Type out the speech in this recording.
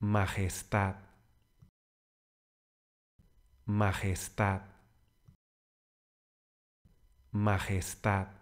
majestad, majestad, majestad.